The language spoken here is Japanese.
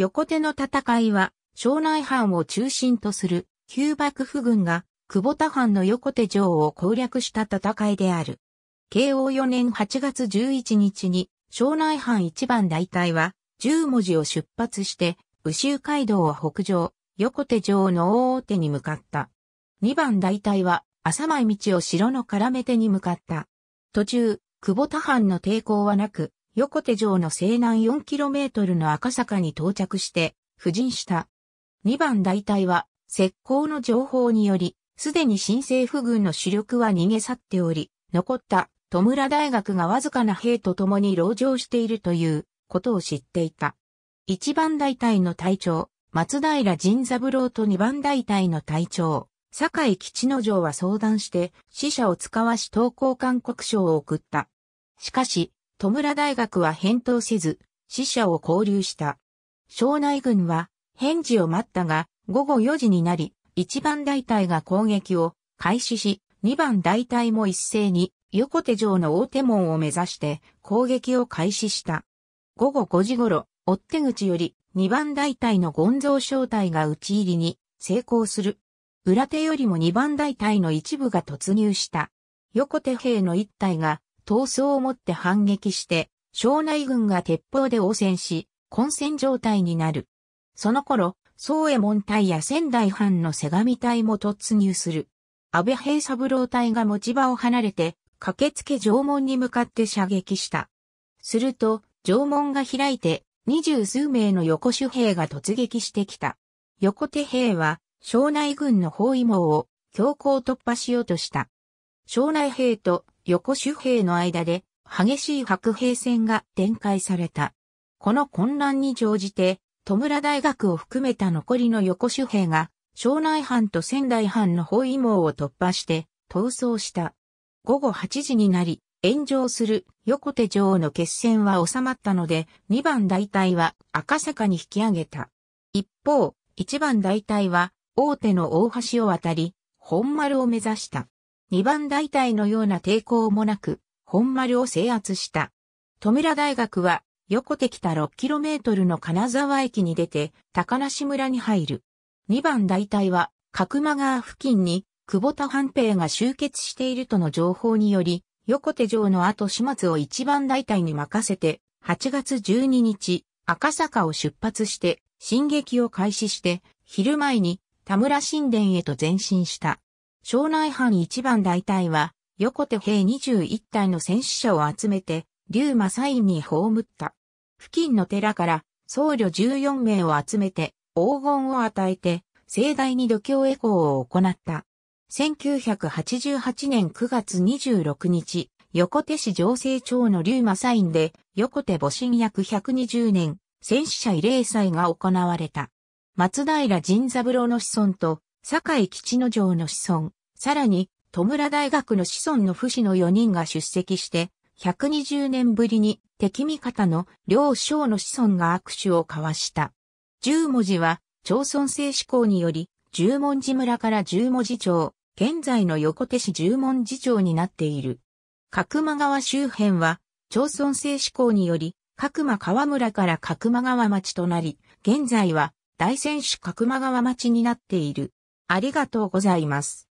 横手の戦いは、庄内藩を中心とする旧幕府軍が久保田藩の横手城を攻略した戦いである。慶応4年8月11日に庄内藩一番大隊は十文字を出発して宇州街道を北上、横手城の大手に向かった。二番大隊は浅前道を城の絡め手に向かった。途中、久保田藩の抵抗はなく、横手城の西南 4km の赤坂に到着して、布陣した。2番大隊は、石膏の情報により、すでに新政府軍の主力は逃げ去っており、残った戸村大学がわずかな兵と共に籠城しているということを知っていた。1番大隊の隊長、松平仁三郎と2番大隊の隊長、坂井吉之丞は相談して死者を使わし投降勧告書を送った。しかし、戸村大学は返答せず、死者を交流した。庄内軍は返事を待ったが、午後4時になり、1番大隊が攻撃を開始し、2番大隊も一斉に横手城の大手門を目指して攻撃を開始した。午後5時頃、追手口より2番大隊のゴンゾー小隊が討ち入りに成功する。裏手よりも2番大隊の一部が突入した。横手兵の一隊が闘争をもって反撃して、庄内軍が鉄砲で応戦し、混戦状態になる。その頃、宗右衛門隊や仙台藩の瀬上隊も突入する。安倍平三郎隊が持ち場を離れて、駆けつけ城門に向かって射撃した。すると、城門が開いて、二十数名の横手兵が突撃してきた。横手兵は、庄内軍の包囲網を強行突破しようとした。庄内兵と横周兵の間で激しい白兵戦が展開された。この混乱に乗じて、戸村大学を含めた残りの横周兵が、庄内藩と仙台藩の包囲網を突破して、逃走した。午後8時になり、炎上する横手城の決戦は収まったので、2番大隊は赤坂に引き上げた。一方、1番大隊は大手の大橋を渡り、本丸を目指した。二番大隊のような抵抗もなく、本丸を制圧した。富良大学は、横手北6トルの金沢駅に出て、高梨村に入る。二番大隊は、角間川付近に、久保田半兵が集結しているとの情報により、横手城の後始末を一番大隊に任せて、8月12日、赤坂を出発して、進撃を開始して、昼前に田村神殿へと前進した。庄内藩一番大隊は、横手兵21隊の戦死者を集めて、龍馬サインに葬った。付近の寺から僧侶14名を集めて、黄金を与えて、盛大に度胸エコーを行った。1988年9月26日、横手市情勢町の龍馬サインで、横手母神約120年、戦死者慰霊祭が行われた。松平神三郎の子孫と、坂井吉之丞の子孫、さらに、戸村大学の子孫の不死の4人が出席して、120年ぶりに敵味方の両将の子孫が握手を交わした。十文字は、町村制施行により、十文字村から十文字町、現在の横手市十文字町になっている。角間川周辺は、町村制施行により、角間川村から角間川町となり、現在は大仙市角間川町になっている。ありがとうございます。